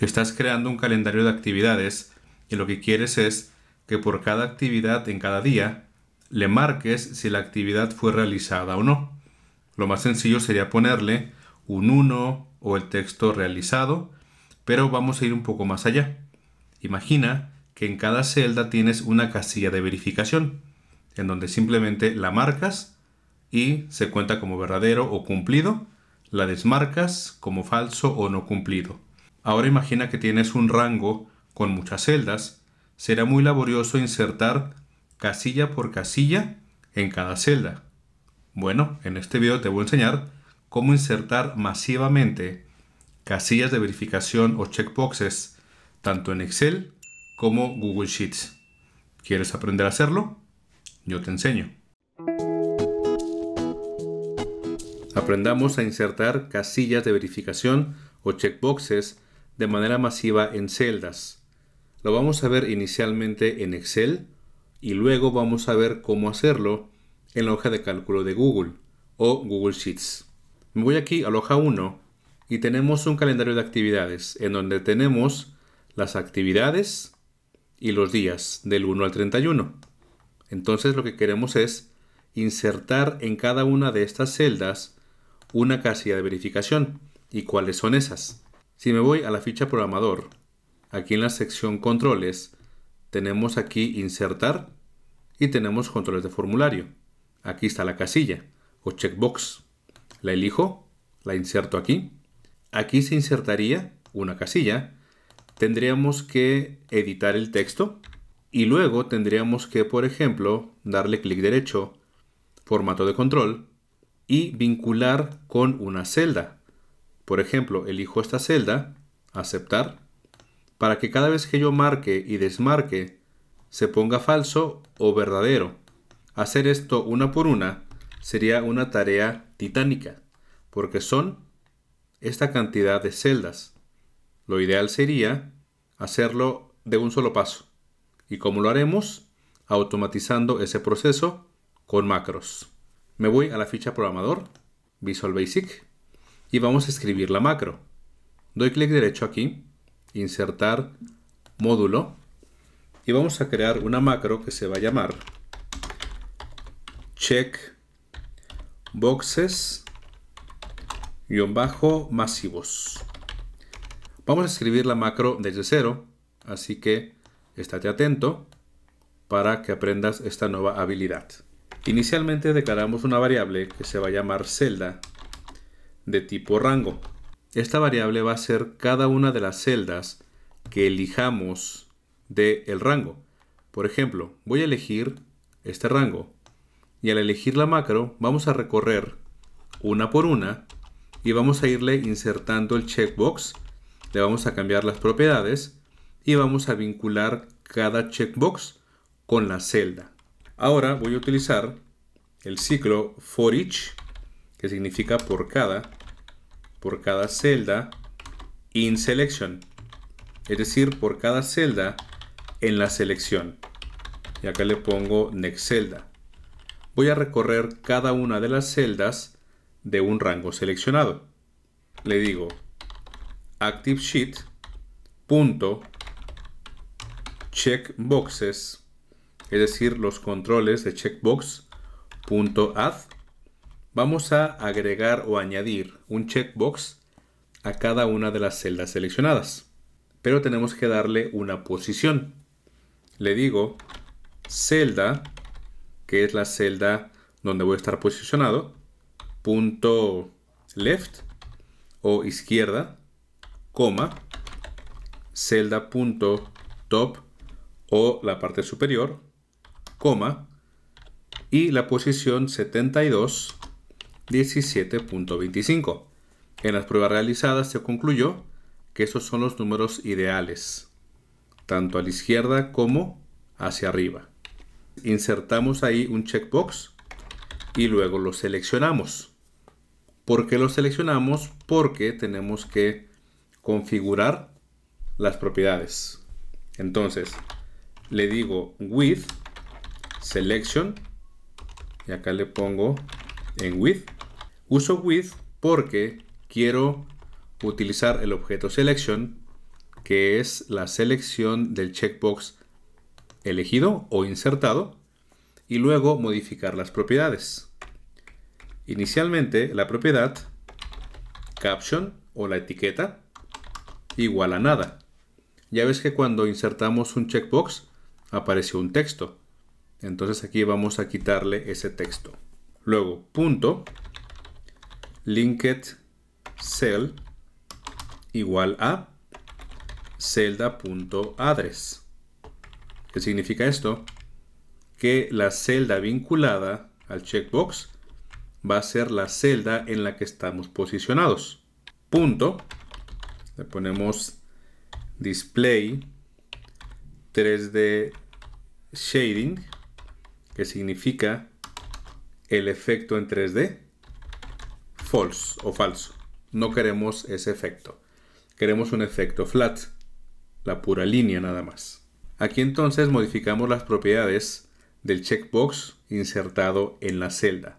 Estás creando un calendario de actividades y lo que quieres es que por cada actividad en cada día le marques si la actividad fue realizada o no. Lo más sencillo sería ponerle un 1 o el texto realizado, pero vamos a ir un poco más allá. Imagina que en cada celda tienes una casilla de verificación, en donde simplemente la marcas y se cuenta como verdadero o cumplido, la desmarcas como falso o no cumplido. Ahora imagina que tienes un rango con muchas celdas. Será muy laborioso insertar casilla por casilla en cada celda. Bueno, en este video te voy a enseñar cómo insertar masivamente casillas de verificación o checkboxes tanto en Excel como Google Sheets. ¿Quieres aprender a hacerlo? Yo te enseño. Aprendamos a insertar casillas de verificación o checkboxes de manera masiva en celdas. Lo vamos a ver inicialmente en Excel y luego vamos a ver cómo hacerlo en la hoja de cálculo de Google o Google Sheets. Me voy aquí a la hoja 1 y tenemos un calendario de actividades en donde tenemos las actividades y los días del 1 al 31. Entonces lo que queremos es insertar en cada una de estas celdas una casilla de verificación. ¿Y cuáles son esas? Si me voy a la ficha programador, aquí en la sección controles, tenemos aquí insertar y tenemos controles de formulario. Aquí está la casilla o checkbox. La elijo, la inserto aquí. Aquí se insertaría una casilla. Tendríamos que editar el texto y luego tendríamos que, por ejemplo, darle clic derecho, formato de control y vincular con una celda. Por ejemplo, elijo esta celda, aceptar, para que cada vez que yo marque y desmarque se ponga falso o verdadero. Hacer esto una por una sería una tarea titánica, porque son esta cantidad de celdas. Lo ideal sería hacerlo de un solo paso. ¿Y cómo lo haremos? Automatizando ese proceso con macros. Me voy a la ficha programador, Visual Basic, y vamos a escribir la macro. Doy clic derecho aquí, insertar módulo y vamos a crear una macro que se va a llamar check boxes bajo masivos. Vamos a escribir la macro desde cero, así que estate atento para que aprendas esta nueva habilidad. Inicialmente declaramos una variable que se va a llamar celda de tipo rango. Esta variable va a ser cada una de las celdas que elijamos del el rango. Por ejemplo, voy a elegir este rango y al elegir la macro vamos a recorrer una por una y vamos a irle insertando el checkbox, le vamos a cambiar las propiedades y vamos a vincular cada checkbox con la celda. Ahora voy a utilizar el ciclo for each que significa por cada, por cada celda in selection, es decir, por cada celda en la selección. Y acá le pongo next celda. Voy a recorrer cada una de las celdas de un rango seleccionado. Le digo active sheet punto boxes es decir, los controles de checkbox punto add Vamos a agregar o añadir un checkbox a cada una de las celdas seleccionadas, pero tenemos que darle una posición. Le digo celda, que es la celda donde voy a estar posicionado, punto left o izquierda, coma, celda punto top o la parte superior, coma, y la posición 72 17.25. En las pruebas realizadas se concluyó que esos son los números ideales, tanto a la izquierda como hacia arriba. Insertamos ahí un checkbox y luego lo seleccionamos. ¿Por qué lo seleccionamos? Porque tenemos que configurar las propiedades. Entonces, le digo with selection y acá le pongo en with. Uso with porque quiero utilizar el objeto selection que es la selección del checkbox elegido o insertado, y luego modificar las propiedades. Inicialmente, la propiedad caption o la etiqueta igual a nada. Ya ves que cuando insertamos un checkbox apareció un texto. Entonces aquí vamos a quitarle ese texto. Luego, punto, linked cell igual a celda.address. ¿Qué significa esto? Que la celda vinculada al checkbox va a ser la celda en la que estamos posicionados. Punto. Le ponemos display 3D shading, que significa el efecto en 3D, false o falso. No queremos ese efecto. Queremos un efecto flat, la pura línea nada más. Aquí entonces modificamos las propiedades del checkbox insertado en la celda.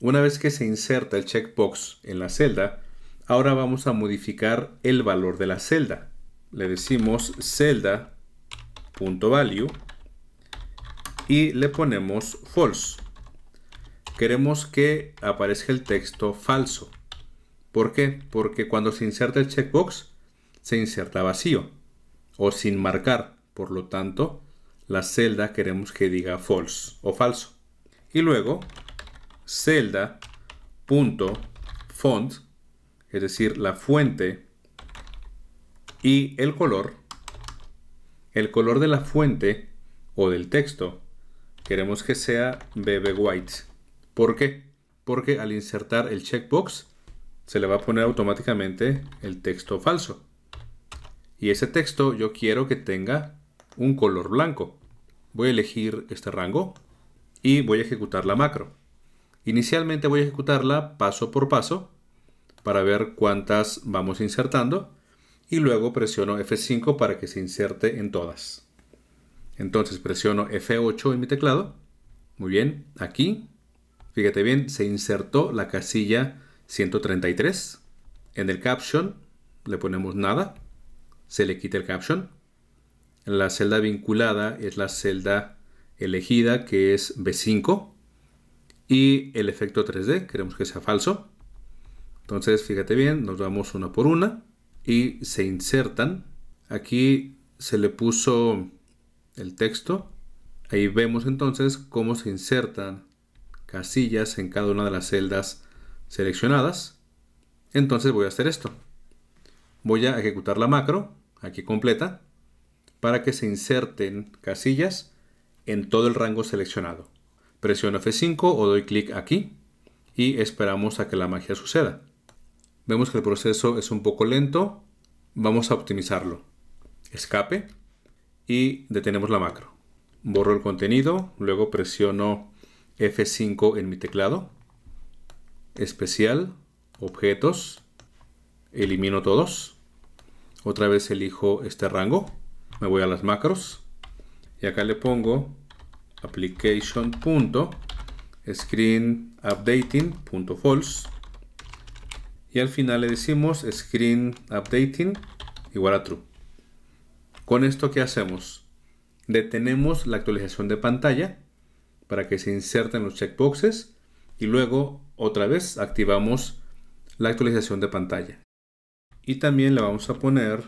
Una vez que se inserta el checkbox en la celda, ahora vamos a modificar el valor de la celda. Le decimos celda.value y le ponemos false queremos que aparezca el texto falso. ¿Por qué? Porque cuando se inserta el checkbox, se inserta vacío o sin marcar. Por lo tanto, la celda queremos que diga false o falso. Y luego, celda.font, es decir, la fuente y el color. El color de la fuente o del texto queremos que sea bebe White. ¿Por qué? Porque al insertar el checkbox se le va a poner automáticamente el texto falso. Y ese texto yo quiero que tenga un color blanco. Voy a elegir este rango y voy a ejecutar la macro. Inicialmente voy a ejecutarla paso por paso para ver cuántas vamos insertando y luego presiono F5 para que se inserte en todas. Entonces presiono F8 en mi teclado. Muy bien, aquí fíjate bien, se insertó la casilla 133. En el caption le ponemos nada, se le quita el caption. La celda vinculada es la celda elegida que es B5 y el efecto 3D, queremos que sea falso. Entonces, fíjate bien, nos vamos una por una y se insertan. Aquí se le puso el texto. Ahí vemos entonces cómo se insertan casillas en cada una de las celdas seleccionadas. Entonces voy a hacer esto. Voy a ejecutar la macro, aquí completa, para que se inserten casillas en todo el rango seleccionado. Presiono F5 o doy clic aquí y esperamos a que la magia suceda. Vemos que el proceso es un poco lento, vamos a optimizarlo. Escape y detenemos la macro. Borro el contenido, luego presiono F5 en mi teclado, especial, objetos, elimino todos, otra vez elijo este rango, me voy a las macros y acá le pongo application screen updating false y al final le decimos screen updating igual a true. Con esto, ¿qué hacemos? Detenemos la actualización de pantalla para que se inserten los checkboxes y luego otra vez activamos la actualización de pantalla. Y también le vamos a poner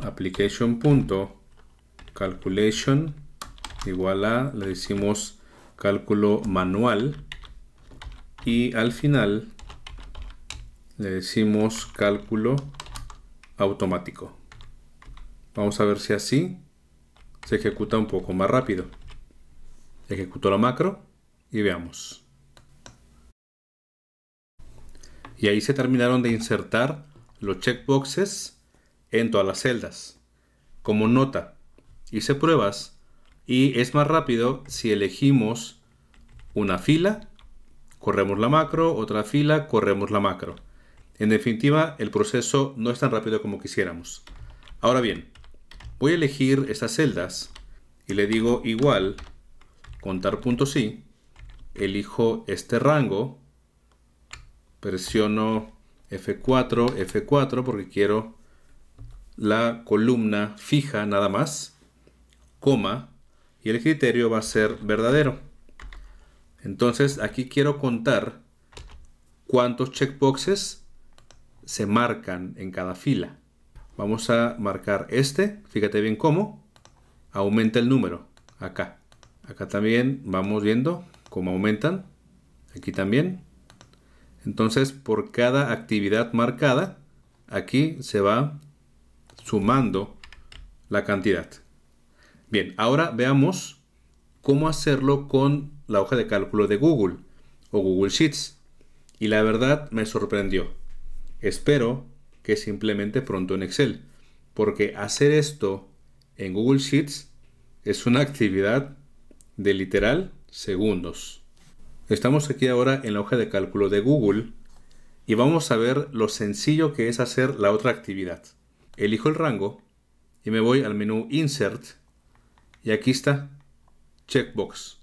application.calculation igual a, le decimos cálculo manual y al final le decimos cálculo automático. Vamos a ver si así se ejecuta un poco más rápido ejecutó la macro y veamos. Y ahí se terminaron de insertar los checkboxes en todas las celdas. Como nota, hice pruebas y es más rápido si elegimos una fila, corremos la macro, otra fila, corremos la macro. En definitiva, el proceso no es tan rápido como quisiéramos. Ahora bien, voy a elegir estas celdas y le digo igual contar elijo este rango, presiono F4, F4 porque quiero la columna fija nada más, coma, y el criterio va a ser verdadero. Entonces aquí quiero contar cuántos checkboxes se marcan en cada fila. Vamos a marcar este, fíjate bien cómo, aumenta el número acá. Acá también vamos viendo cómo aumentan. Aquí también. Entonces, por cada actividad marcada, aquí se va sumando la cantidad. Bien, ahora veamos cómo hacerlo con la hoja de cálculo de Google o Google Sheets. Y la verdad me sorprendió. Espero que simplemente pronto en Excel, porque hacer esto en Google Sheets es una actividad de literal segundos. Estamos aquí ahora en la hoja de cálculo de Google y vamos a ver lo sencillo que es hacer la otra actividad. Elijo el rango y me voy al menú Insert y aquí está Checkbox.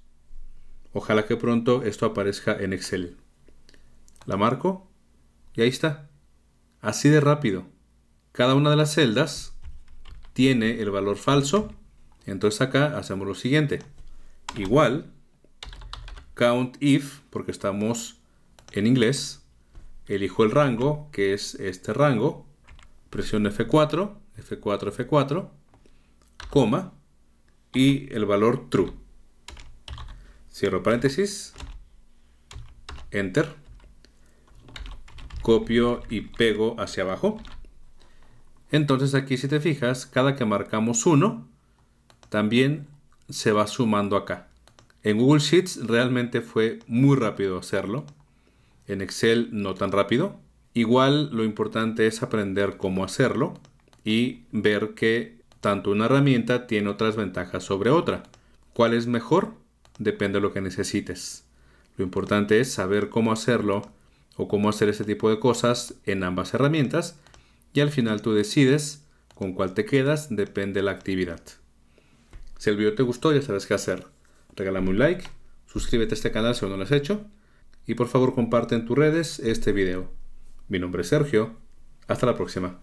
Ojalá que pronto esto aparezca en Excel. La marco y ahí está. Así de rápido. Cada una de las celdas tiene el valor falso. Entonces acá hacemos lo siguiente igual count if, porque estamos en inglés, elijo el rango, que es este rango, presiono F4, F4, F4, coma, y el valor true. Cierro paréntesis, enter, copio y pego hacia abajo. Entonces aquí si te fijas, cada que marcamos uno, también se va sumando acá. En Google Sheets realmente fue muy rápido hacerlo. En Excel no tan rápido. Igual lo importante es aprender cómo hacerlo y ver que tanto una herramienta tiene otras ventajas sobre otra. ¿Cuál es mejor? Depende de lo que necesites. Lo importante es saber cómo hacerlo o cómo hacer ese tipo de cosas en ambas herramientas y al final tú decides con cuál te quedas, depende de la actividad. Si el video te gustó, ya sabes qué hacer. Regálame un like, suscríbete a este canal si aún no lo has hecho y por favor comparte en tus redes este video. Mi nombre es Sergio. Hasta la próxima.